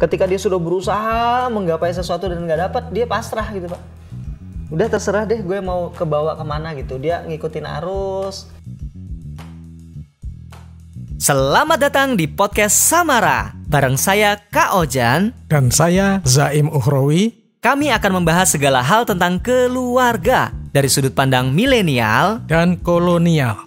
ketika dia sudah berusaha menggapai sesuatu dan nggak dapat dia pasrah gitu pak udah terserah deh gue mau kebawa kemana gitu dia ngikutin arus Selamat datang di podcast Samara bareng saya Kak Ojan dan saya Zaim Uhrowi. Kami akan membahas segala hal tentang keluarga dari sudut pandang milenial dan kolonial.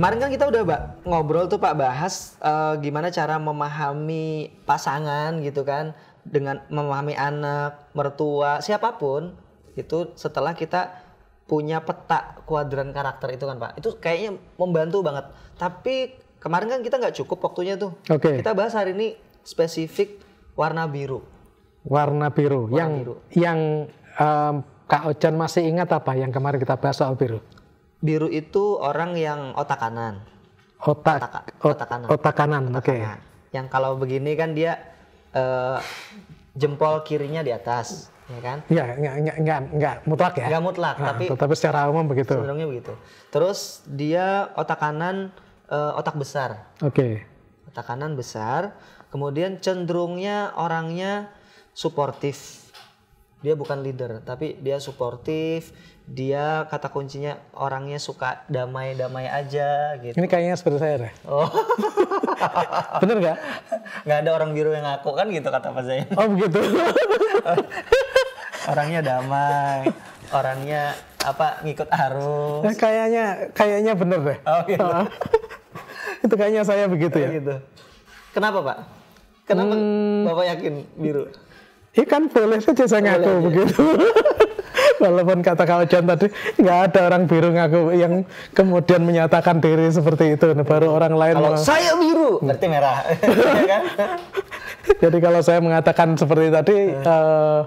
Kemarin kan kita udah pak ngobrol tuh Pak bahas uh, gimana cara memahami pasangan gitu kan dengan memahami anak, mertua, siapapun itu setelah kita punya peta kuadran karakter itu kan Pak. Itu kayaknya membantu banget. Tapi kemarin kan kita nggak cukup waktunya tuh. Oke. Okay. Kita bahas hari ini spesifik warna biru. Warna biru warna yang biru. yang um, Kak Ojan masih ingat apa yang kemarin kita bahas soal biru? biru itu orang yang otak kanan. Otak otak, otak kanan. Otak kanan. oke okay. Yang kalau begini kan dia uh, jempol kirinya di atas, ya kan? Iya, enggak enggak enggak, enggak mutlak ya. Enggak mutlak, nah, tapi tapi secara umum begitu. Sebenarnya begitu. Terus dia otak kanan uh, otak besar. Oke. Okay. Otak kanan besar, kemudian cenderungnya orangnya suportif dia bukan leader tapi dia suportif dia kata kuncinya orangnya suka damai-damai aja gitu ini kayaknya seperti saya deh oh bener nggak nggak ada orang biru yang ngaku kan gitu kata pak saya oh begitu orangnya damai orangnya apa ngikut arus nah, kayaknya kayaknya bener deh oh, gitu. itu kayaknya saya begitu ya oh, gitu. kenapa pak kenapa hmm... bapak yakin biru ikan iya boleh saja saya ngaku boleh, iya. begitu. Ya. Walaupun kata John tadi nggak ada orang biru ngaku yang kemudian menyatakan diri seperti itu. Nah, baru orang lain kalau saya biru berarti merah. Iya kan? Jadi kalau saya mengatakan seperti tadi uh,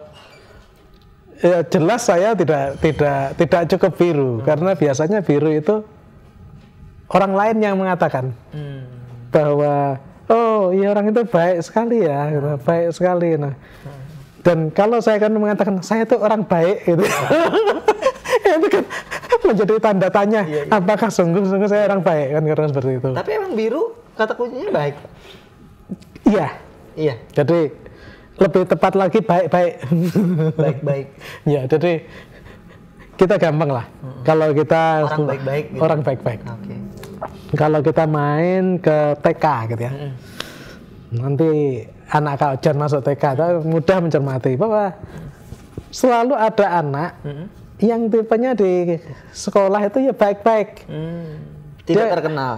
ya jelas saya tidak tidak tidak cukup biru hmm. karena biasanya biru itu orang lain yang mengatakan hmm. bahwa oh iya orang itu baik sekali ya, gitu. baik sekali nah. Hmm dan kalau saya akan mengatakan saya itu orang baik gitu. itu kan menjadi tanda tanya iya, iya. apakah sungguh-sungguh saya orang baik kan karena seperti itu. Tapi emang biru kata kuncinya baik. Iya. Iya. Jadi lebih tepat lagi baik-baik. Baik-baik. ya, jadi kita gampang lah. Hmm. Kalau kita orang baik-baik. Gitu. Orang baik-baik. Okay. Kalau kita main ke TK gitu ya. Hmm. Nanti anak kalau John masuk TK itu mudah mencermati bahwa selalu ada anak hmm. yang tipenya di sekolah itu ya baik-baik hmm. tidak dia, terkenal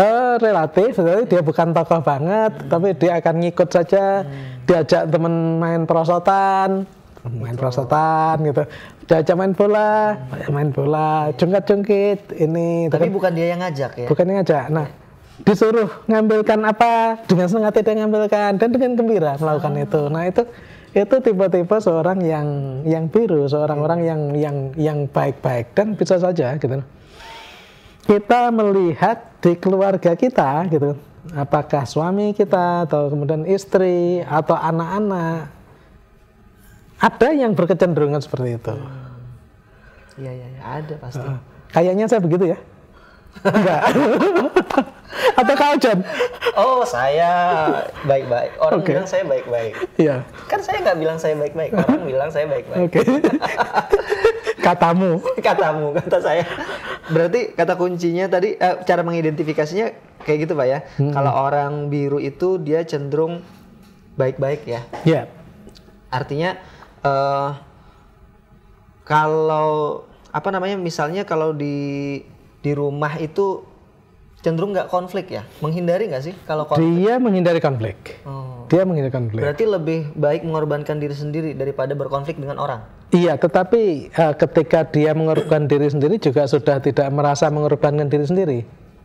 uh, relatif jadi dia bukan tokoh banget hmm. tapi dia akan ngikut saja hmm. diajak temen main perosotan main perosotan gitu diajak main bola hmm. main bola jungkat jungkit ini tapi, bukan dia yang ngajak ya bukan yang ngajak nah disuruh ngambilkan apa dengan senang hati dia ngambilkan dan dengan gembira melakukan hmm. itu. Nah itu itu tipe-tipe seorang yang yang biru, seorang orang yang yang yang baik-baik dan bisa saja gitu. Kita melihat di keluarga kita gitu, apakah suami kita atau kemudian istri atau anak-anak ada yang berkecenderungan seperti itu. Iya hmm. iya ya, ada pasti. kayaknya saya begitu ya. Enggak. Atau kau John? Oh, saya baik-baik. Orang okay. bilang saya baik-baik. Iya. Kan saya nggak bilang saya baik-baik. Orang bilang saya baik-baik. Oke. Okay. Katamu. Katamu, kata saya. Berarti kata kuncinya tadi, eh, cara mengidentifikasinya kayak gitu Pak ya. Hmm. Kalau orang biru itu dia cenderung baik-baik ya. Iya. Yeah. Artinya... Uh, kalau apa namanya misalnya kalau di di rumah itu cenderung nggak konflik ya? Menghindari nggak sih kalau konflik? Dia menghindari konflik. Oh. Dia menghindari konflik. Berarti lebih baik mengorbankan diri sendiri daripada berkonflik dengan orang. Iya, tetapi uh, ketika dia mengorbankan diri sendiri juga sudah tidak merasa mengorbankan diri sendiri.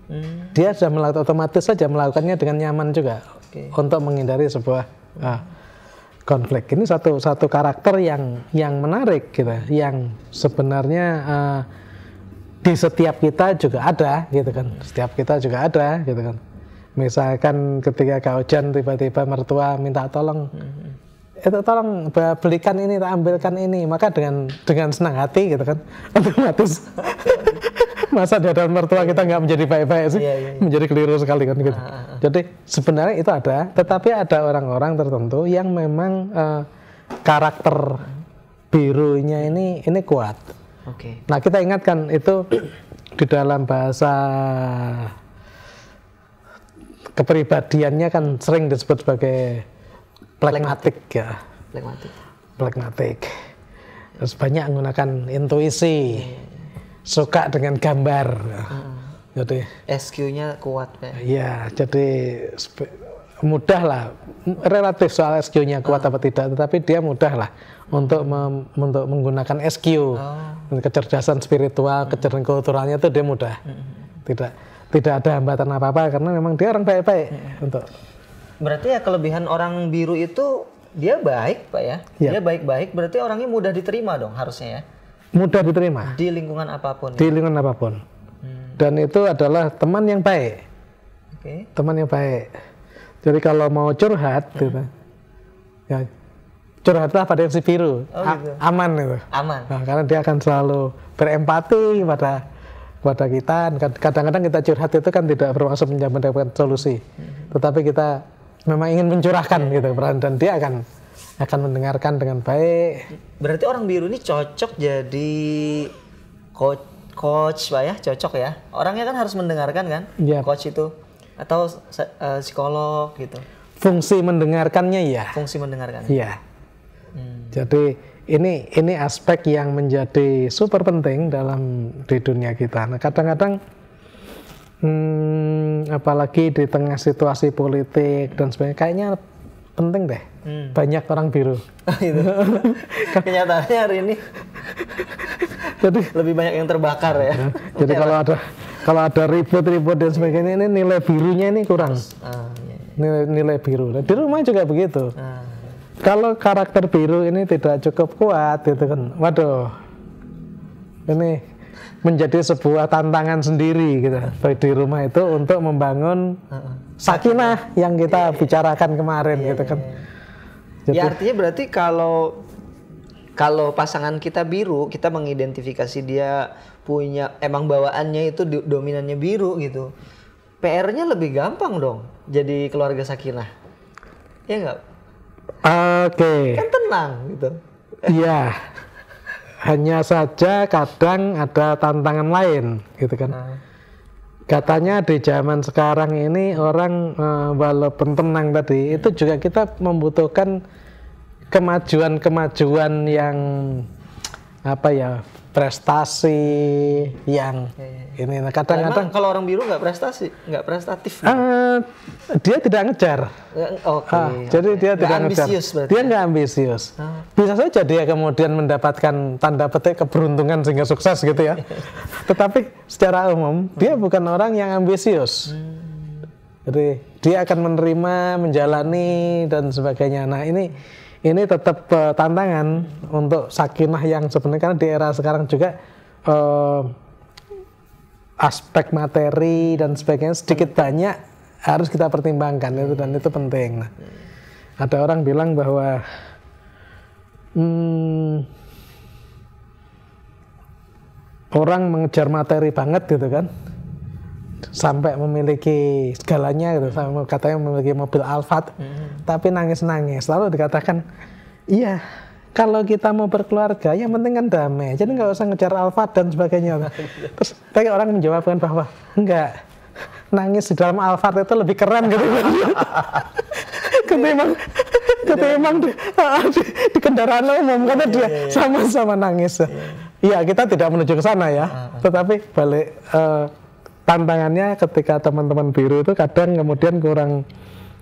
Hmm. Dia sudah melakukan otomatis saja melakukannya dengan nyaman juga okay. untuk menghindari sebuah uh, konflik. Ini satu satu karakter yang yang menarik gitu, yang sebenarnya uh, di setiap kita juga ada gitu kan setiap kita juga ada gitu kan misalkan ketika kau hujan tiba-tiba mertua minta tolong mm-hmm. itu tolong belikan ini ambilkan ini maka dengan dengan senang hati gitu kan otomatis masa di hadapan mertua kita nggak menjadi baik-baik sih iya, iya, iya. menjadi keliru sekali kan gitu ah, ah, ah. jadi sebenarnya itu ada tetapi ada orang-orang tertentu yang memang uh, karakter mm-hmm. birunya ini ini kuat Okay. Nah kita ingatkan itu di dalam bahasa kepribadiannya kan sering disebut sebagai plekmatik ya. Pragmatik. Pragmatik. Terus banyak menggunakan intuisi, hmm. suka dengan gambar. Hmm. Jadi SQ-nya kuat ya. Iya, jadi mudah lah relatif soal SQ-nya kuat hmm. apa tidak, tetapi dia mudah lah untuk mem, untuk menggunakan SQ oh. kecerdasan spiritual hmm. kecerdasan kulturalnya itu dia mudah hmm. tidak tidak ada hambatan apa apa karena memang dia orang baik-baik hmm. untuk berarti ya kelebihan orang biru itu dia baik pak ya, yeah. dia baik-baik berarti orangnya mudah diterima dong harusnya ya mudah diterima di lingkungan apapun di ya? lingkungan apapun hmm. dan itu adalah teman yang baik okay. teman yang baik jadi kalau mau curhat hmm. gitu ya curhatlah pada MC Biru. Oh, gitu. aman itu. Aman. Nah, karena dia akan selalu berempati pada pada kita. Kadang-kadang kita curhat itu kan tidak bermaksud mendapatkan solusi, hmm. tetapi kita memang ingin mencurahkan iya. gitu peran dan dia akan akan mendengarkan dengan baik. Berarti orang biru ini cocok jadi coach coach pak ya cocok ya orangnya kan harus mendengarkan kan yep. Iya. coach itu atau uh, psikolog gitu fungsi mendengarkannya ya fungsi mendengarkan ya Hmm. Jadi ini ini aspek yang menjadi super penting dalam di dunia kita. Nah, kadang-kadang hmm, apalagi di tengah situasi politik dan sebagainya, kayaknya penting deh. Hmm. Banyak orang biru. Oh, Kenyataannya hari ini jadi lebih banyak yang terbakar ya. Iya. Jadi kalau ada kalau ada ribut-ribut dan sebagainya ini nilai birunya ini kurang. Ah, iya, iya. Nilai, nilai biru. Di rumah juga begitu. Ah kalau karakter biru ini tidak cukup kuat gitu kan waduh ini menjadi sebuah tantangan sendiri gitu di rumah itu untuk membangun sakinah yang kita yeah, iya. bicarakan kemarin yeah, gitu iya, kan iya. Ya, Jadi, ya artinya berarti kalau kalau pasangan kita biru kita mengidentifikasi dia punya emang bawaannya itu dominannya biru gitu PR-nya lebih gampang dong jadi keluarga sakinah ya enggak. Oke. Okay. Kan tenang gitu. Iya. Hanya saja kadang ada tantangan lain gitu kan. Nah. Katanya di zaman sekarang ini orang uh, walaupun tenang tadi itu juga kita membutuhkan kemajuan-kemajuan yang apa ya prestasi yang ya, ya. Iya. ini kadang-kadang kalau orang biru nggak prestasi nggak prestatif uh, dia tidak ngejar okay, ya, uh, okay. Ah, jadi dia gak tidak ngejar berarti. dia ya? nggak ambisius ah. bisa saja dia kemudian mendapatkan tanda petik keberuntungan sehingga sukses gitu ya tetapi secara umum dia hmm. bukan orang yang ambisius hmm. jadi dia akan menerima menjalani dan sebagainya nah ini ini tetap uh, eh, tantangan untuk sakinah yang sebenarnya karena di era sekarang juga uh, aspek materi dan sebagainya sedikit banyak harus kita pertimbangkan itu dan itu penting. Nah, ada orang bilang bahwa hmm, orang mengejar materi banget gitu kan sampai memiliki segalanya gitu sampai katanya memiliki mobil Alphard hmm tapi nangis-nangis. Lalu dikatakan, iya kalau kita mau berkeluarga, yang penting kan damai. Jadi nggak usah ngejar alfa dan sebagainya. Terus kayak orang menjawabkan bahwa enggak, nangis di dalam alfa itu lebih keren gitu. ketimbang ketimbang di, di, di kendaraan umum karena iya, dia iya, iya. sama-sama nangis. Iya, kita tidak menuju ke sana ya. Ah, ah. Tetapi balik uh, tantangannya ketika teman-teman biru itu kadang kemudian kurang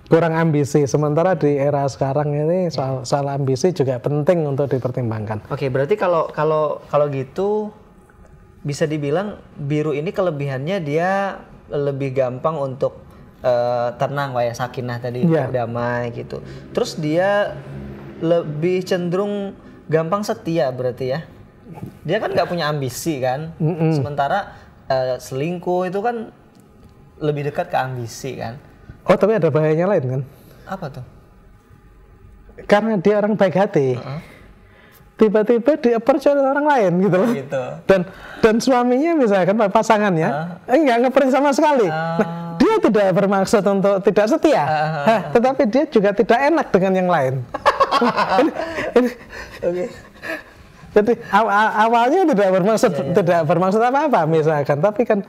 kurang ambisi. Sementara di era sekarang ini iya. soal soal ambisi juga penting untuk dipertimbangkan. Oke, berarti kalau kalau kalau gitu bisa dibilang biru ini kelebihannya dia lebih gampang untuk uh, tenang lah ya sakinah tadi ya. damai gitu. Terus dia lebih cenderung gampang setia berarti ya. Dia kan nggak punya ambisi kan. Mm -mm. Sementara uh, selingkuh itu kan lebih dekat ke ambisi kan Oh tapi ada bahayanya lain kan? Apa tuh? Karena dia orang baik hati. tiba uh tiba dia percaya orang lain gitu loh. Gitu. Dan dan suaminya misalkan pasangannya uh. enggak eh, ngeperin sama sekali. Uh. Nah, dia tidak bermaksud untuk tidak setia. Uh. Hah, tetapi dia juga tidak enak dengan yang lain. ini, Okay. Jadi aw, awalnya tidak bermaksud yeah, yeah. tidak bermaksud apa-apa misalkan, tapi kan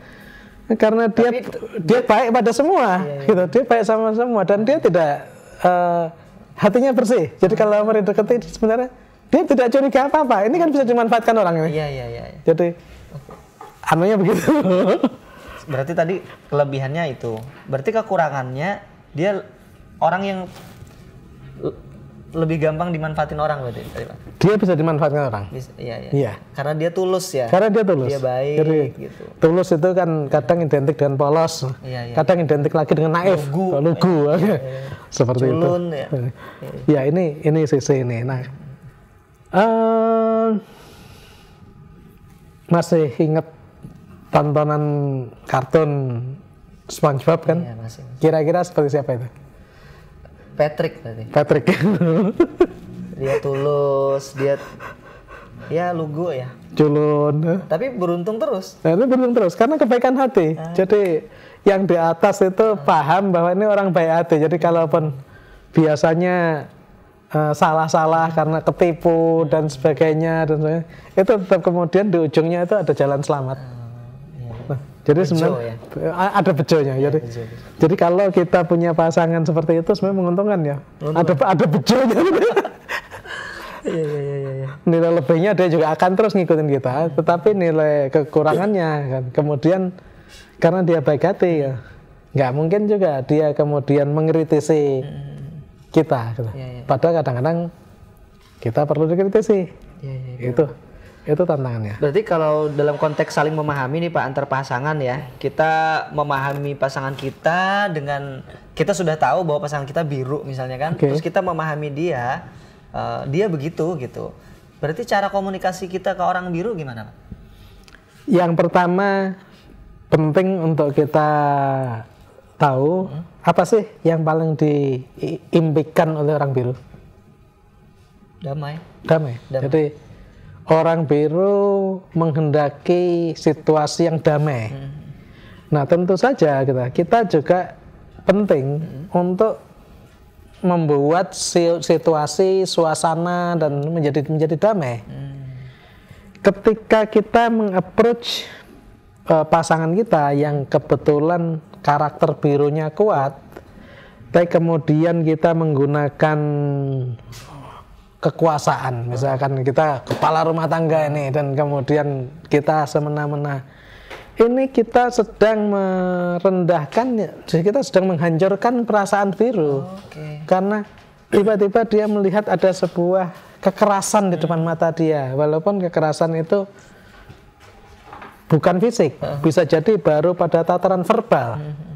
karena dia Tapi, dia baik pada semua iya, iya. gitu dia baik sama semua dan dia tidak uh, hatinya bersih jadi hmm. kalau mendekati sebenarnya dia tidak curiga apa apa ini kan bisa dimanfaatkan orang ini iya, iya, iya. iya. jadi okay. anunya begitu berarti tadi kelebihannya itu berarti kekurangannya dia orang yang lebih gampang dimanfaatin orang berarti dia bisa dimanfaatkan orang iya, iya. iya karena dia tulus ya karena dia tulus dia baik Jadi, gitu tulus itu kan kadang identik dengan polos iya, iya. iya. kadang identik lagi dengan naif lugu, oh, lugu. Iya iya, ya. iya, iya, iya. seperti Culun, itu ya. ya ini ini sisi ini nah uh, masih inget tontonan kartun SpongeBob kan iya, kira-kira seperti siapa itu Patrick tadi. Patrick. dia tulus, dia ya lugu ya. Culun. Tapi beruntung terus. Nah, ini beruntung terus karena kebaikan hati. Ah. Jadi yang di atas itu ah. paham bahwa ini orang baik hati. Jadi kalaupun biasanya eh, salah-salah karena ketipu dan sebagainya dan sebagainya, itu tetap kemudian di ujungnya itu ada jalan selamat. Ah, iya. nah, jadi sebenarnya ya? ada bejonya. Ya, jadi bejo, bejo jadi kalau kita punya pasangan seperti itu sebenarnya menguntungkan ya. Menguntungkan. Ada ada bejonya. Iya iya, iya, iya, iya. Nilai lebihnya dia juga akan terus ngikutin kita, tetapi nilai kekurangannya kan. Kemudian karena dia baik hati ya, nggak mungkin juga dia kemudian mengkritisi hmm. kita. Gitu. Iya, Padahal kadang-kadang kita perlu dikritisi. Iya, iya, itu itu tantangannya. Berarti kalau dalam konteks saling memahami nih Pak antar pasangan ya, kita memahami pasangan kita dengan kita sudah tahu bahwa pasangan kita biru misalnya kan, okay. terus kita memahami dia, uh, dia begitu gitu. Berarti cara komunikasi kita ke orang biru gimana Pak? Yang pertama penting untuk kita tahu hmm? apa sih yang paling diimpikan oleh orang biru? Damai. Damai. Damai. Jadi orang biru menghendaki situasi yang damai. Hmm. Nah, tentu saja kita kita juga penting hmm. untuk membuat situasi, suasana dan menjadi menjadi damai. Hmm. Ketika kita mengapproach uh, pasangan kita yang kebetulan karakter birunya kuat, tapi kemudian kita menggunakan kekuasaan. Misalkan kita kepala rumah tangga ini dan kemudian kita semena-mena. Ini kita sedang merendahkan, kita sedang menghancurkan perasaan biru Oh, okay. Karena tiba-tiba dia melihat ada sebuah kekerasan di depan mata dia. Walaupun kekerasan itu bukan fisik, bisa jadi baru pada tataran verbal. Hmm, hmm.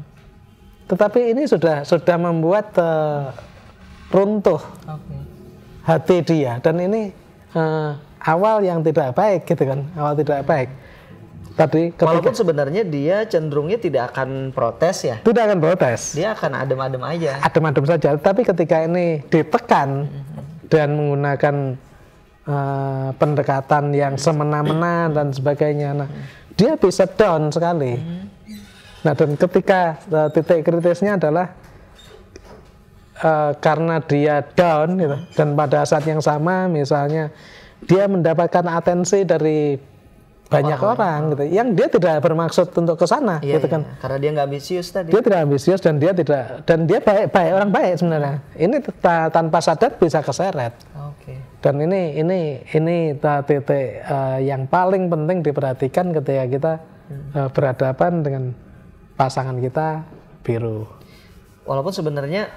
Tetapi ini sudah sudah membuat uh, runtuh. Okay hati dia dan ini uh, awal yang tidak baik gitu kan awal tidak baik tadi ketika, walaupun sebenarnya dia cenderungnya tidak akan protes ya tidak akan protes dia akan adem-adem aja adem-adem saja tapi ketika ini ditekan dan menggunakan uh, pendekatan yang semena-mena dan sebagainya nah dia bisa down sekali hmm. nah dan ketika uh, titik kritisnya adalah Eh, karena dia down gitu, dan pada saat yang sama misalnya dia mendapatkan atensi dari banyak orang, orang gitu yang dia tidak bermaksud untuk ke sana iya, gitu kan iya. karena dia nggak ambisius tadi dia tidak ambisius dan dia tidak dan dia baik baik orang baik sebenarnya ini ta tanpa sadar bisa keseret okay. dan ini ini ini titik uh, yang paling penting diperhatikan ketika kita uh, berhadapan dengan pasangan kita biru walaupun sebenarnya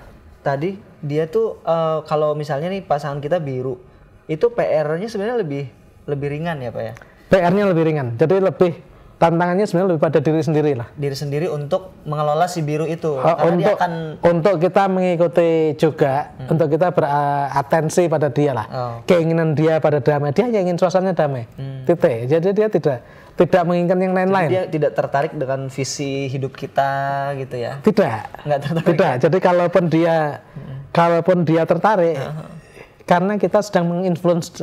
tadi dia tuh uh, kalau misalnya nih pasangan kita biru itu PR-nya sebenarnya lebih lebih ringan ya pak ya PR-nya lebih ringan jadi lebih tantangannya sebenarnya lebih pada diri sendiri lah diri sendiri untuk mengelola si biru itu uh, karena untuk dia akan... untuk kita mengikuti juga hmm. untuk kita beratensi eh, pada dia lah oh. keinginan dia pada damai dia yang ingin suasananya damai hmm. titik jadi dia tidak tidak menginginkan yang lain-lain. Dia tidak tertarik dengan visi hidup kita gitu ya. Tidak. Nggak tertarik. Tidak. Ya? Jadi kalaupun dia hmm. kalaupun dia tertarik uh -huh. karena kita sedang menginfluence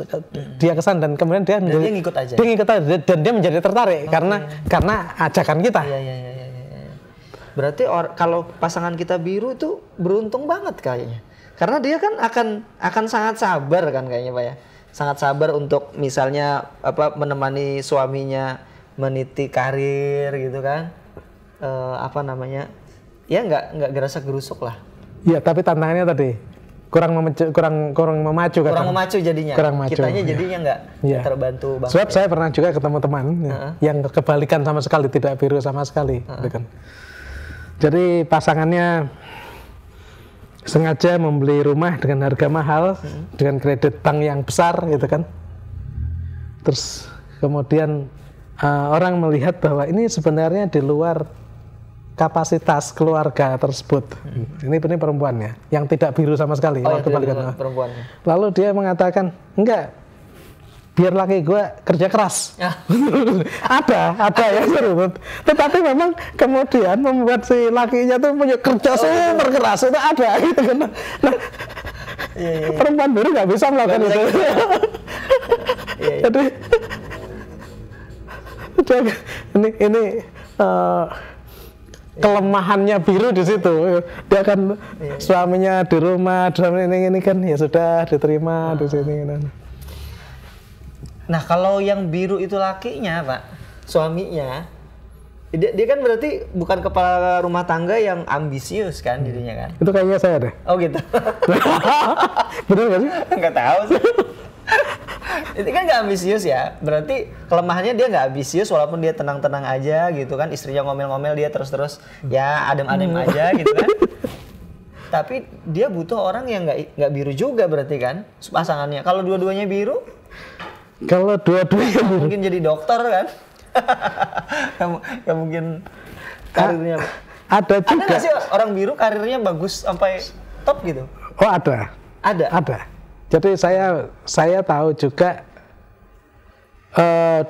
dia kesan dan kemudian dia, dan menjadi, dia ngikut aja. Dia ngikut aja dan dia menjadi tertarik okay. karena karena ajakan kita. Iya, iya iya iya iya. Berarti or, kalau pasangan kita biru itu beruntung banget kayaknya. Karena dia kan akan akan sangat sabar kan kayaknya Pak ya sangat sabar untuk misalnya apa menemani suaminya meniti karir gitu kan e, apa namanya ya nggak nggak gerasa gerusuk lah ya tapi tantangannya tadi kurang memacu, kurang kurang memacu kan. Kurang memacu jadinya. Kurang memacu. Kitanya iya. jadinya nggak ya. terbantu banget. Sebab ya. saya pernah juga ketemu teman uh ya, -huh. yang kebalikan sama sekali, tidak biru sama sekali, uh gitu -huh. kan. Jadi pasangannya sengaja membeli rumah dengan harga mahal hmm. dengan kredit bank yang besar gitu kan terus kemudian uh, orang melihat bahwa ini sebenarnya di luar kapasitas keluarga tersebut hmm. ini ini perempuannya yang tidak biru sama sekali oh, waktu perempuannya. lalu dia mengatakan enggak biar laki gue kerja keras. Ya. ada, ada ya seru, Tetapi memang kemudian membuat si lakinya tuh punya kerja oh, gitu. super keras itu ada gitu kan. Nah, ya, ya. perempuan dulu nggak bisa melakukan itu. ya, ya. jadi ya, Jadi ini ini uh, kelemahannya biru di situ dia kan iya, suaminya di rumah suami ini ini kan ya sudah diterima di ah. sini gitu. Nah kalau yang biru itu lakinya pak, suaminya, dia, dia kan berarti bukan kepala rumah tangga yang ambisius kan hmm. dirinya kan? Itu kayaknya saya deh. Oh gitu. betul nggak sih? Enggak tahu sih. Ini kan gak ambisius ya. Berarti kelemahannya dia gak ambisius walaupun dia tenang-tenang aja gitu kan. Istrinya ngomel-ngomel dia terus-terus ya adem-adem hmm. aja gitu kan. Tapi dia butuh orang yang gak, nggak biru juga berarti kan pasangannya. Kalau dua-duanya biru kalau dua-duanya mungkin jadi dokter kan? ya mungkin karirnya A ah, ada juga. Ada sih orang biru karirnya bagus sampai top gitu? Oh ada. Ada. Ada. Jadi saya saya tahu juga uh,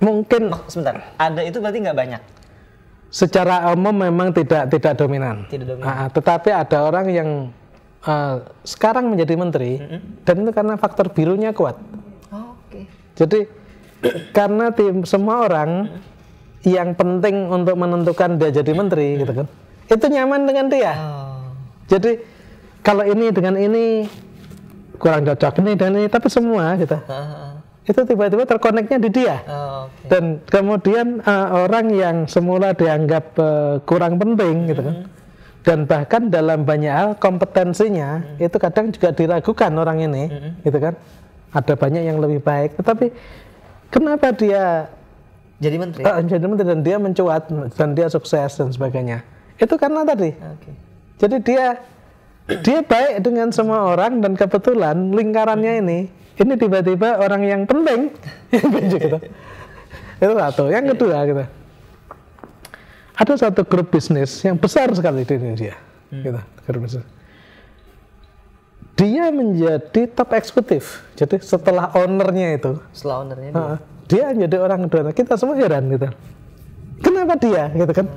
mungkin oh, sebentar. Ada itu berarti nggak banyak. Secara umum memang tidak tidak dominan. Tidak dominan. nah, tetapi ada orang yang uh, sekarang menjadi menteri mm -hmm. dan itu karena faktor birunya kuat. Jadi karena tim semua orang yang penting untuk menentukan dia jadi menteri gitu kan. Itu nyaman dengan dia. Oh. Jadi kalau ini dengan ini kurang cocok ini dan ini tapi semua gitu. Itu tiba-tiba terkoneknya di dia. Oh, okay. Dan kemudian uh, orang yang semula dianggap uh, kurang penting gitu kan. Mm-hmm. Dan bahkan dalam banyak hal kompetensinya mm-hmm. itu kadang juga diragukan orang ini mm-hmm. gitu kan ada banyak yang lebih baik tetapi kenapa dia jadi menteri uh, jadi menteri dan dia mencuat dan dia sukses dan sebagainya itu karena tadi okay. jadi dia dia baik dengan semua orang dan kebetulan lingkarannya ini ini tiba-tiba orang yang penting gitu. itu satu yang iya. kedua gitu ada satu grup bisnis yang besar sekali di Indonesia hmm. gitu grup bisnis dia menjadi top eksekutif. Jadi setelah ownernya itu, setelah ownernya dia, dia menjadi orang kedua. Kita semua heran gitu. Kenapa dia gitu kan?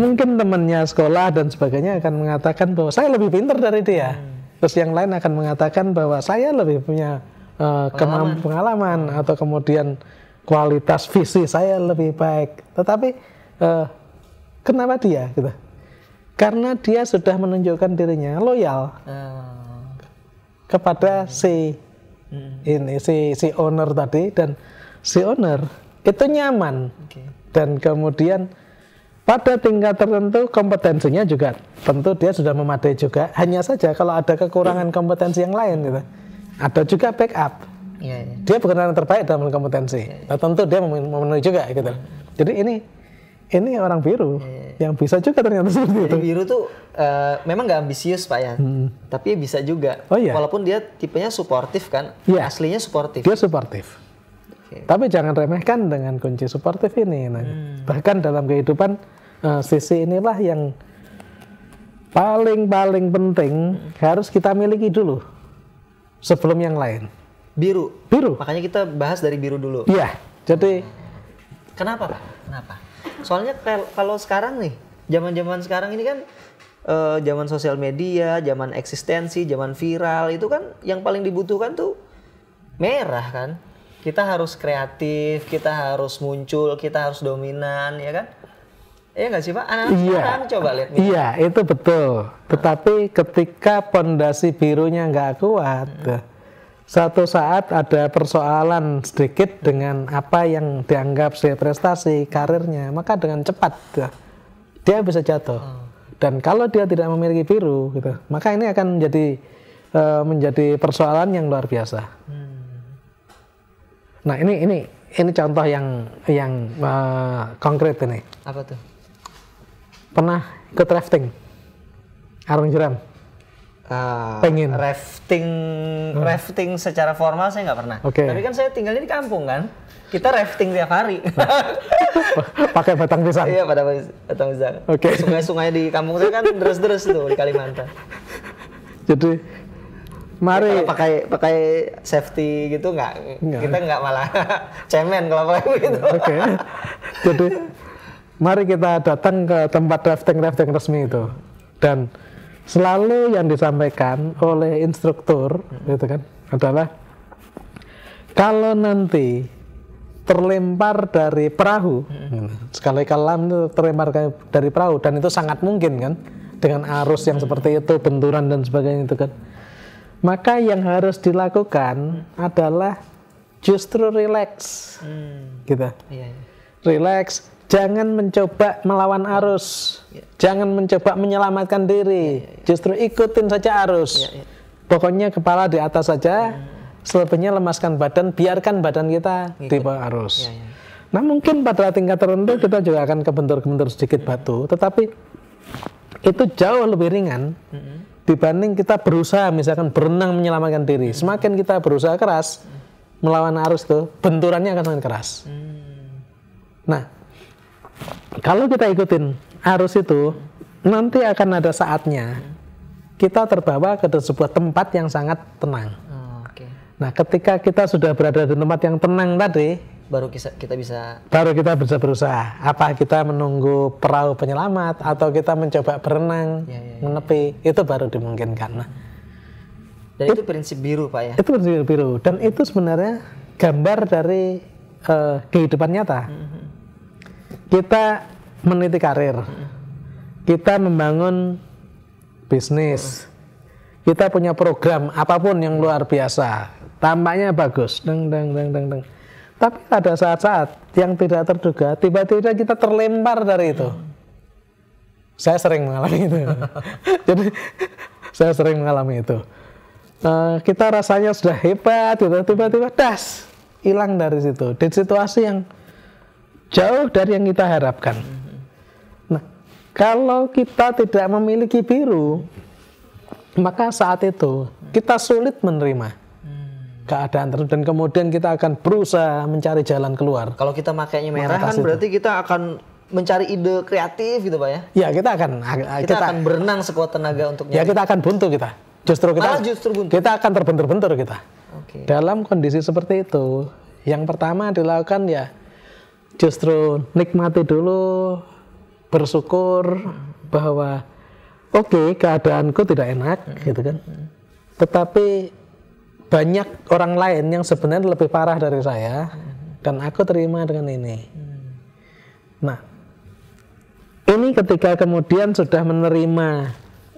Mungkin temannya sekolah dan sebagainya akan mengatakan bahwa saya lebih pintar dari dia. Hmm. Terus yang lain akan mengatakan bahwa saya lebih punya uh, pengalaman. pengalaman atau kemudian kualitas visi saya lebih baik. Tetapi uh, kenapa dia gitu? Karena dia sudah menunjukkan dirinya loyal. Hmm kepada si hmm. ini si si owner tadi dan si owner itu nyaman okay. dan kemudian pada tingkat tertentu kompetensinya juga tentu dia sudah memadai juga hanya saja kalau ada kekurangan kompetensi yang lain gitu ada juga backup yeah, yeah. dia bukan orang terbaik dalam kompetensi yeah, yeah. Nah, tentu dia memenuhi juga gitu jadi ini ini orang biru yeah. yang bisa juga ternyata seperti Jadi itu. biru tuh uh, memang nggak ambisius pak ya, hmm. tapi bisa juga. Oh iya. Walaupun dia tipenya suportif kan, yeah. aslinya suportif. Dia suportif. Okay. Tapi jangan remehkan dengan kunci suportif ini. Nah, hmm. Bahkan dalam kehidupan uh, sisi inilah yang paling paling penting hmm. harus kita miliki dulu sebelum yang lain. Biru. Biru. Makanya kita bahas dari biru dulu. Iya. Jadi. Hmm. Kenapa pak? Kenapa? soalnya kalau sekarang nih zaman zaman sekarang ini kan uh, zaman sosial media zaman eksistensi zaman viral itu kan yang paling dibutuhkan tuh merah kan kita harus kreatif kita harus muncul kita harus dominan ya kan Iya nggak sih Pak? Anak-anak iya, sekarang coba lihat. Nih. Iya, itu betul. Tetapi ketika pondasi birunya nggak kuat, hmm satu saat ada persoalan sedikit dengan apa yang dianggap sebagai prestasi karirnya, maka dengan cepat gitu. dia bisa jatuh. Hmm. Dan kalau dia tidak memiliki biru, gitu, maka ini akan menjadi e, menjadi persoalan yang luar biasa. Hmm. Nah ini ini ini contoh yang yang uh, konkret ini. Apa tuh? Pernah ke drafting arung jeram. Ah, pengen rafting hmm. rafting secara formal saya nggak pernah. Okay. Tapi kan saya tinggal di kampung kan. Kita rafting tiap hari. Pakai batang pisang. Iya, pada batang pisang. Okay. Sungai-sungai di kampung saya kan deres-deres tuh di Kalimantan. Jadi Mari ya, pakai pakai safety gitu nggak kita nggak malah cemen kalau pakai gitu. Oke. Okay. Jadi mari kita datang ke tempat rafting rafting resmi itu dan selalu yang disampaikan oleh instruktur hmm. gitu kan adalah kalau nanti terlempar dari perahu hmm. sekali kalam itu terlempar dari perahu dan itu sangat mungkin kan dengan arus yang seperti itu benturan dan sebagainya itu kan maka yang harus dilakukan adalah justru relax hmm. gitu yeah. Iya. relax Jangan mencoba melawan ya. arus. Ya. Jangan mencoba menyelamatkan diri. Ya, Justru ikutin saja arus. Pokoknya kepala di atas saja, selebihnya lemaskan badan, biarkan badan kita di bawah arus. Nah, mungkin pada tingkat tertentu kita juga akan kebentur-kebentur sedikit batu, tetapi itu jauh lebih ringan dibanding kita berusaha misalkan berenang menyelamatkan diri. Semakin kita berusaha keras mm. melawan arus tuh, benturannya akan sangat keras. Mm. Nah, kalau kita ikutin arus itu, nanti akan ada saatnya kita terbawa ke sebuah tempat yang sangat tenang. Oh, Nah, ketika kita sudah berada di tempat yang tenang tadi, baru kita bisa baru kita bisa berusaha. Apa kita menunggu perahu penyelamat atau kita mencoba berenang, ya, ya, ya. menepi, itu baru dimungkinkan. Nah, dan itu, itu prinsip biru, Pak ya. Itu prinsip biru dan itu sebenarnya gambar dari uh, kehidupan nyata. Mm -hmm kita meniti karir, kita membangun bisnis, kita punya program apapun yang luar biasa, tampaknya bagus, deng deng deng deng deng. Tapi ada saat-saat yang tidak terduga, tiba-tiba kita terlempar dari itu. Saya sering mengalami itu. Jadi saya sering mengalami itu. Uh, kita rasanya sudah hebat, gitu. tiba-tiba das hilang dari situ. Di situasi yang jauh dari yang kita harapkan. Nah, kalau kita tidak memiliki biru, maka saat itu kita sulit menerima keadaan tersebut dan kemudian kita akan berusaha mencari jalan keluar. Kalau kita makainya merah kan itu. berarti kita akan mencari ide kreatif gitu pak ya? Ya kita akan ah, kita, kita akan berenang sekuat tenaga untuk ya, nyari. ya kita akan buntu kita justru kita Malah justru buntu. kita akan terbentur-bentur kita okay. dalam kondisi seperti itu yang pertama dilakukan ya justru nikmati dulu bersyukur bahwa oke okay, keadaanku tidak enak hmm. gitu kan hmm. tetapi banyak orang lain yang sebenarnya lebih parah dari saya hmm. dan aku terima dengan ini nah ini ketika kemudian sudah menerima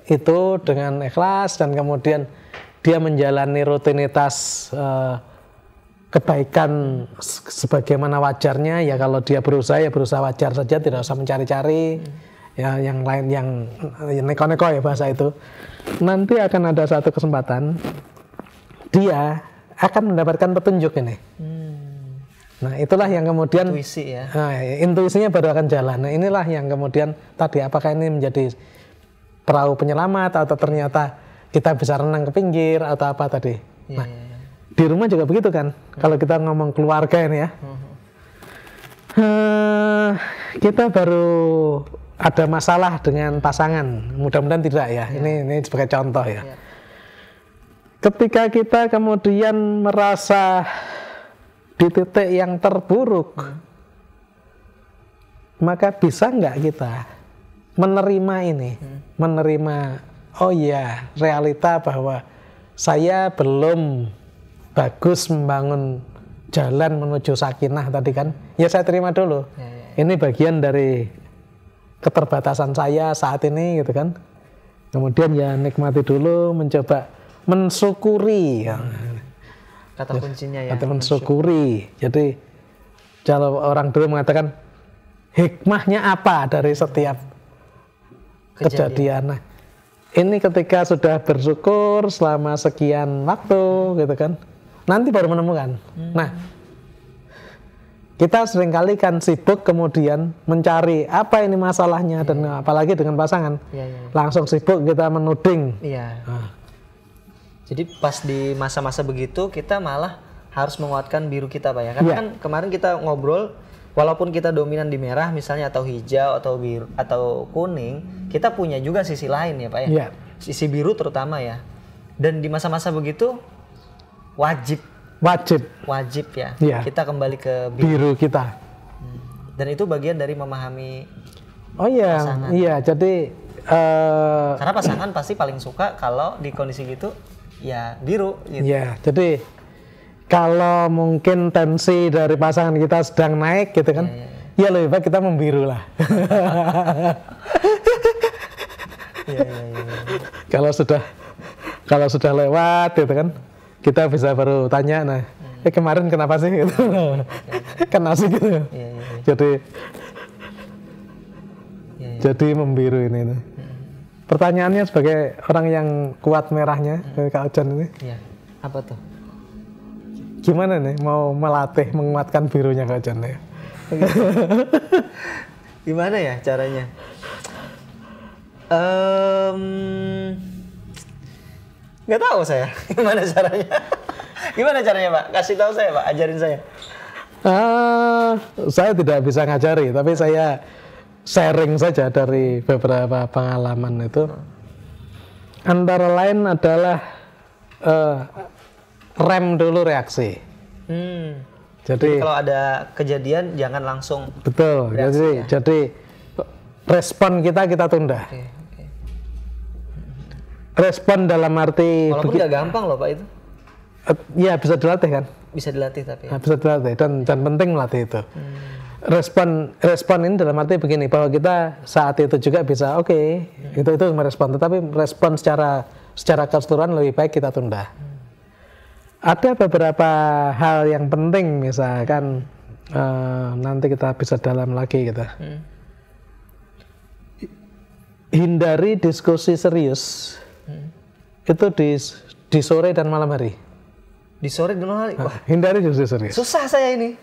itu dengan ikhlas dan kemudian dia menjalani rutinitas uh, kebaikan sebagaimana wajarnya ya kalau dia berusaha ya berusaha wajar saja tidak usah mencari-cari ya yang lain yang neko-neko ya bahasa itu nanti akan ada satu kesempatan dia akan mendapatkan petunjuk ini hmm. nah itulah yang kemudian intuisi ya nah, intuisinya baru akan jalan nah inilah yang kemudian tadi apakah ini menjadi perahu penyelamat atau ternyata kita bisa renang ke pinggir atau apa tadi yeah. nah iya, iya di rumah juga begitu kan hmm. kalau kita ngomong keluarga ini ya hmm. uh, kita baru ada masalah dengan pasangan mudah-mudahan tidak ya yeah. ini ini sebagai contoh ya yeah. ketika kita kemudian merasa di titik yang terburuk hmm. maka bisa nggak kita menerima ini hmm. menerima oh ya realita bahwa saya belum bagus membangun jalan menuju sakinah tadi kan ya saya terima dulu iya, iya. ini bagian dari keterbatasan saya saat ini gitu kan kemudian ya nikmati dulu mencoba mensyukuri ya. kata kuncinya ya kata mensyukuri jadi kalau orang dulu mengatakan hikmahnya apa dari setiap kejadian, kejadian. Nah, ini ketika sudah bersyukur selama sekian waktu gitu kan nanti baru menemukan. Hmm. Nah, kita seringkali kan sibuk kemudian mencari apa ini masalahnya yeah. dan iya. apalagi dengan pasangan, yeah, yeah. langsung sibuk kita menuding. Iya. Nah. Jadi pas di masa-masa begitu kita malah harus menguatkan biru kita pak ya karena yeah. kan kemarin kita ngobrol walaupun kita dominan di merah misalnya atau hijau atau biru atau kuning kita punya juga sisi lain ya pak ya, ya. sisi biru terutama ya dan di masa-masa begitu wajib wajib wajib ya, ya. kita kembali ke biru, biru kita hmm. dan itu bagian dari memahami oh iya pasangan. iya jadi uh, karena pasangan pasti paling suka kalau di kondisi gitu ya biru gitu. ya jadi kalau mungkin tensi dari pasangan kita sedang naik gitu kan ya, ya. ya lebih baik kita membiru lah ya, ya, ya. kalau sudah kalau sudah lewat gitu kan kita bisa baru tanya nah hmm. eh kemarin kenapa sih gitu hmm. kan asik gitu yeah, yeah, yeah. jadi jadi membiru ini nah. hmm. pertanyaannya sebagai orang yang kuat merahnya hmm. kak Ojan ini yeah. apa tuh gimana nih mau melatih menguatkan birunya kak Ojan ya gimana ya caranya um, Nggak tahu saya. Gimana caranya? Gimana caranya, Pak? Kasih tahu saya, Pak. Ajarin saya. Uh, saya tidak bisa ngajari, tapi saya sharing saja dari beberapa pengalaman itu. Antara lain adalah uh, rem dulu reaksi. Hmm. Jadi, jadi kalau ada kejadian jangan langsung. Betul. jadi ya. jadi respon kita kita tunda. Okay respon dalam arti walaupun nggak gampang loh pak itu uh, ya bisa dilatih kan bisa dilatih tapi ya. Nah, bisa dilatih dan dan penting melatih itu hmm. respon respon ini dalam arti begini bahwa kita saat itu juga bisa oke okay, hmm. itu itu merespon tetapi respon secara secara keseluruhan lebih baik kita tunda hmm. ada beberapa hal yang penting misalkan uh, nanti kita bisa dalam lagi kita gitu. hmm. hindari diskusi serius itu di di sore dan malam hari. Di sore dan malam hari. Wah. Hindari justru sore. Susah saya ini.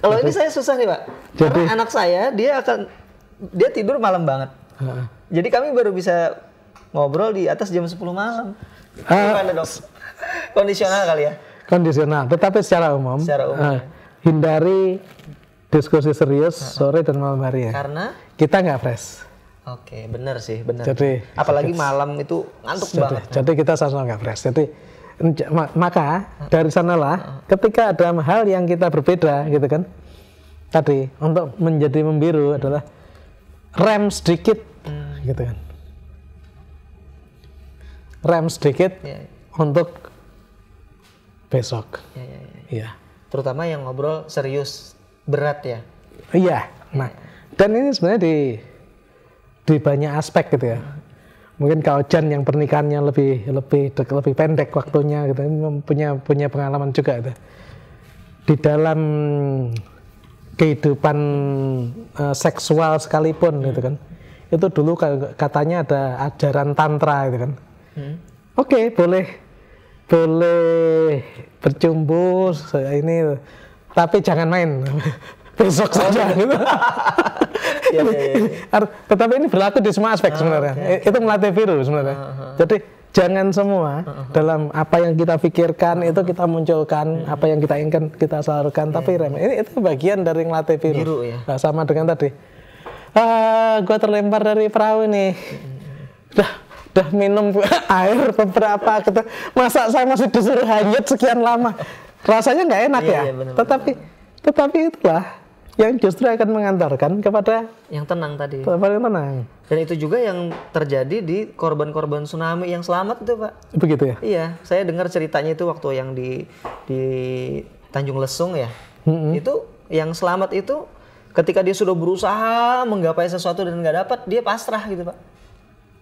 Kalau ini saya susah nih pak. Jadi Karena anak saya dia akan dia tidur malam banget. Uh, Jadi kami baru bisa ngobrol di atas jam 10 malam. Ah. Gimana dok? Kondisional kali ya? Kondisional. Tetapi secara umum. Secara umum. Uh, hindari diskusi serius sore dan malam hari ya. Karena kita nggak fresh. Oke, benar sih, benar. Jadi apalagi malam itu ngantuk jadi, banget. Jadi kita sama-sama nggak fresh. Jadi maka dari sanalah ketika ada hal yang kita berbeda gitu kan. Tadi untuk menjadi membiru adalah rem sedikit hmm. gitu kan. Rem sedikit yeah. Ya. untuk besok. Ya, ya, iya. yeah, yeah. Yeah. Terutama yang ngobrol serius berat ya. Iya. Nah, dan ini sebenarnya di di banyak aspek gitu ya mungkin kalau Jan yang pernikahannya lebih lebih lebih pendek waktunya gitu punya punya pengalaman juga gitu. di dalam kehidupan uh, seksual sekalipun hmm. gitu kan itu dulu katanya ada ajaran tantra gitu kan hmm. oke okay, boleh boleh bercumbu ini tapi jangan main besok saja oh, gitu. Iya, iya, iya. Tetapi ini berlaku di semua aspek ah, sebenarnya. Okay. Itu melatih virus sebenarnya. Uh ah, -huh. Ah, ah. Jadi jangan semua uh -huh. dalam apa yang kita pikirkan uh -huh. itu kita munculkan, uh hmm. -huh. apa yang kita inginkan kita salurkan. -huh. Tapi rem ini itu bagian dari melatih virus. Biru, ya? nah, sama dengan tadi. Ah, gua terlempar dari perahu nih. Hmm, hmm, dah udah minum air beberapa kata masa saya masih disuruh hanyut sekian lama rasanya nggak enak ya iya, bener, tetapi tetapi itulah yang justru akan mengantarkan kepada yang tenang tadi. Kepada yang tenang. Dan itu juga yang terjadi di korban-korban tsunami yang selamat itu, Pak. Begitu ya? Iya, saya dengar ceritanya itu waktu yang di di Tanjung Lesung ya. Mm-hmm. Itu yang selamat itu ketika dia sudah berusaha menggapai sesuatu dan nggak dapat, dia pasrah gitu, Pak.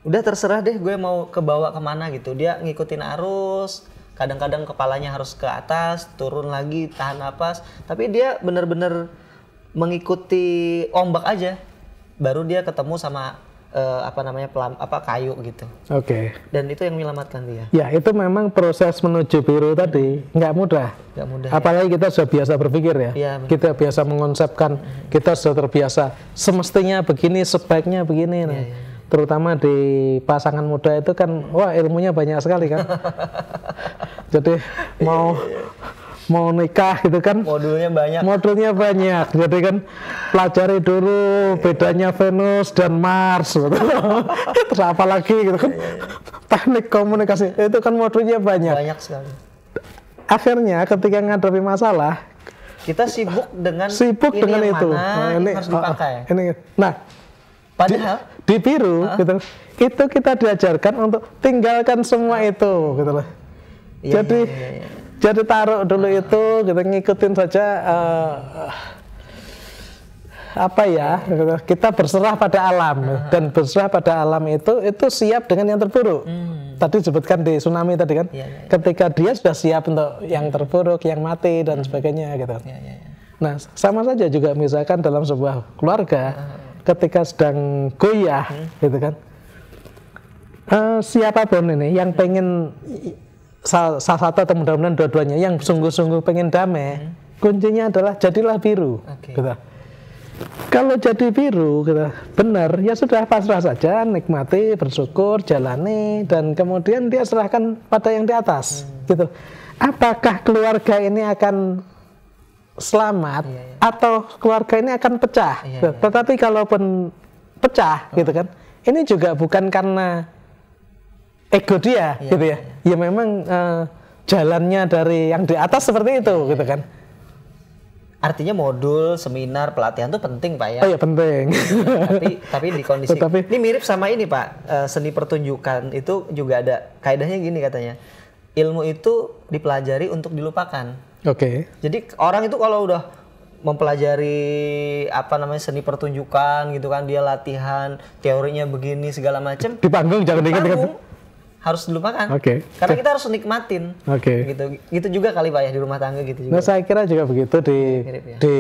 Udah terserah deh gue mau kebawa kemana gitu. Dia ngikutin arus, kadang-kadang kepalanya harus ke atas, turun lagi, tahan nafas. Tapi dia bener-bener mengikuti ombak aja. Baru dia ketemu sama uh, apa namanya pelam apa kayu gitu. Oke. Okay. Dan itu yang menyelamatkan dia. Ya itu memang proses menuju biru tadi nggak mudah. Nggak mudah. Ya. Apalagi ya. kita sudah biasa berpikir ya. ya kita biasa mengonsepkan, mm-hmm. kita sudah terbiasa semestinya begini, sebaiknya begini. Nah. Ya, ya. Terutama di pasangan muda itu kan wah ilmunya banyak sekali kan. Jadi iya, mau iya, iya mau nikah gitu kan modulnya banyak modulnya banyak jadi kan pelajari dulu bedanya Venus dan Mars gitu. terus apa lagi gitu kan iya, iya. teknik komunikasi itu kan modulnya banyak banyak sekali akhirnya ketika menghadapi masalah kita sibuk dengan sibuk ini dengan yang itu mana nah, ini, harus dipakai ah, ah, ini nah padahal di, di biru uh, gitu itu kita diajarkan untuk tinggalkan semua itu gitu loh iya, jadi iya, iya, iya jadi taruh dulu itu kita ngikutin saja uh, apa ya kita berserah pada alam dan berserah pada alam itu itu siap dengan yang terburuk hmm. tadi disebutkan di tsunami tadi kan ya, ya, ya. ketika dia sudah siap untuk yang terburuk yang mati dan hmm. sebagainya gitu ya, ya, ya. nah sama saja juga misalkan dalam sebuah keluarga ah. ketika sedang goyah hmm. gitu kan uh, siapapun ini yang pengen salah satu atau mudah-mudahan dua-duanya yang sungguh-sungguh pengen damai, hmm. kuncinya adalah jadilah biru. Okay. Gitu. Kalau jadi biru, gitu, benar ya sudah pasrah saja, nikmati, bersyukur, jalani, dan kemudian dia serahkan pada yang di atas. Hmm. Gitu. Apakah keluarga ini akan selamat iya, iya. atau keluarga ini akan pecah? Iya, iya. Tetapi kalaupun pecah, oh. gitu hmm. kan, ini juga bukan karena ego dia ya, gitu ya. Ya, memang uh, jalannya dari yang di atas seperti itu yeah, gitu kan. Artinya modul, seminar, pelatihan itu penting pak ya. Oh iya penting. tapi tapi di kondisi Tetapi, ini mirip sama ini pak uh, seni pertunjukan itu juga ada kaidahnya gini katanya ilmu itu dipelajari untuk dilupakan. Oke. Okay. Jadi orang itu kalau udah mempelajari apa namanya seni pertunjukan gitu kan dia latihan teorinya begini segala macam di panggung jangan di panggung harus dilupakan. Oke. Okay. Karena kita harus nikmatin. Oke. Okay. Gitu. Gitu juga kali Pak ya di rumah tangga gitu juga. Nah, saya kira juga begitu di iya, ya? di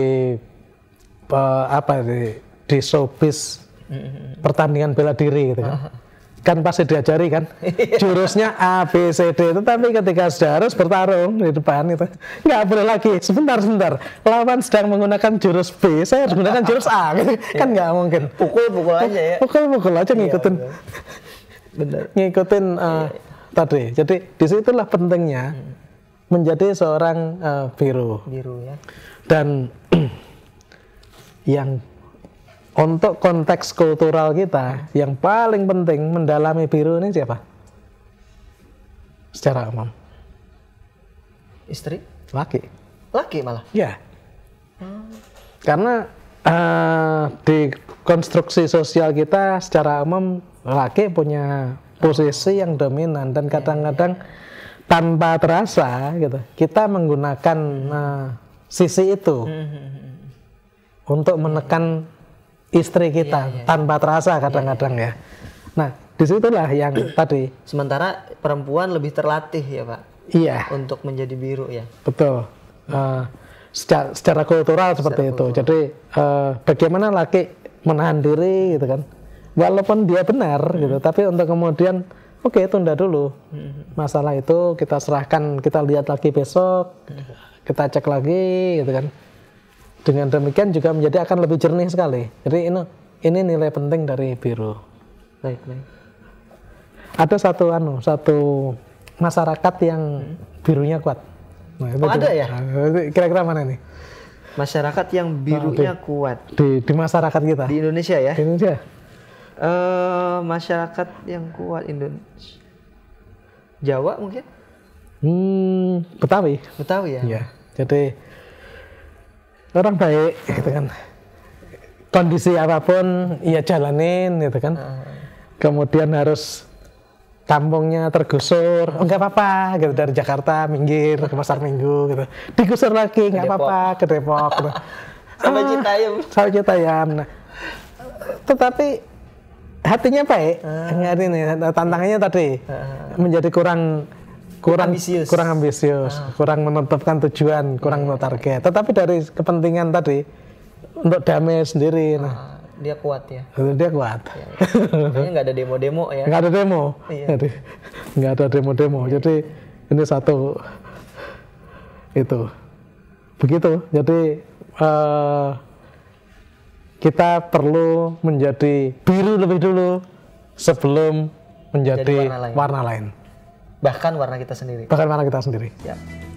uh, apa di di showbiz mm-hmm. pertandingan bela diri gitu kan. kan pasti diajari kan jurusnya A B C D tetapi ketika sudah harus bertarung di depan itu nggak boleh lagi sebentar sebentar lawan sedang menggunakan jurus B saya harus menggunakan jurus A kan nggak mungkin pukul pukul aja ya pukul pukul aja ngikutin iya, Bener. ngikutin uh, tadi. Jadi disitulah pentingnya hmm. menjadi seorang uh, biru. Biru ya. Dan yang untuk konteks kultural kita hmm. yang paling penting mendalami biru ini siapa? Secara umum. Istri? Laki. Laki malah. Ya. Hmm. Karena uh, di konstruksi sosial kita secara umum laki punya posisi yang dominan dan kadang-kadang tanpa terasa gitu kita menggunakan uh, sisi itu untuk menekan istri kita iya, iya, iya. tanpa terasa kadang-kadang ya. Nah disitulah yang tadi. Sementara perempuan lebih terlatih ya pak. Iya. Untuk menjadi biru ya. Betul. Uh, secara, secara kultural secara seperti kultural. itu. Jadi uh, bagaimana laki menahan diri gitu kan? walaupun dia benar hmm. gitu tapi untuk kemudian oke okay, tunda dulu hmm. masalah itu kita serahkan kita lihat lagi besok hmm. kita cek lagi gitu kan dengan demikian juga menjadi akan lebih jernih sekali jadi ini ini nilai penting dari biru. baik baik ada satu anu satu masyarakat yang hmm. birunya kuat nah, oh, ada ya nah, kira-kira mana nih masyarakat yang birunya nah, di, kuat di di masyarakat kita di Indonesia ya di Indonesia uh, masyarakat yang kuat Indonesia? Jawa mungkin? Hmm, Betawi. Betawi ya. Iya. Jadi orang baik gitu kan. Kondisi apapun ya jalanin gitu kan. hmm. Kemudian harus kampungnya tergusur, oh, nggak apa-apa gitu dari Jakarta minggir ke pasar Minggu gitu. Digusur lagi enggak apa-apa ke Depok. Gitu. Sampai Citayam. Ah, sama Citayam. Nah, tetapi hatinya baik hari ah. ya, ini iya. tantangannya tadi ah, ah, menjadi kurang kurang ambisius. kurang ambisius kurang menetapkan tujuan kurang yeah. Iya, iya, target tetapi dari kepentingan tadi untuk damai sendiri nah dia kuat ya dia kuat ya, nggak ada demo-demo ya nggak ada demo jadi nggak ada demo-demo jadi ini satu itu begitu jadi eh, kita perlu menjadi biru lebih dulu sebelum menjadi warna lain. warna lain. Bahkan warna kita sendiri. Bahkan warna kita sendiri. Ya.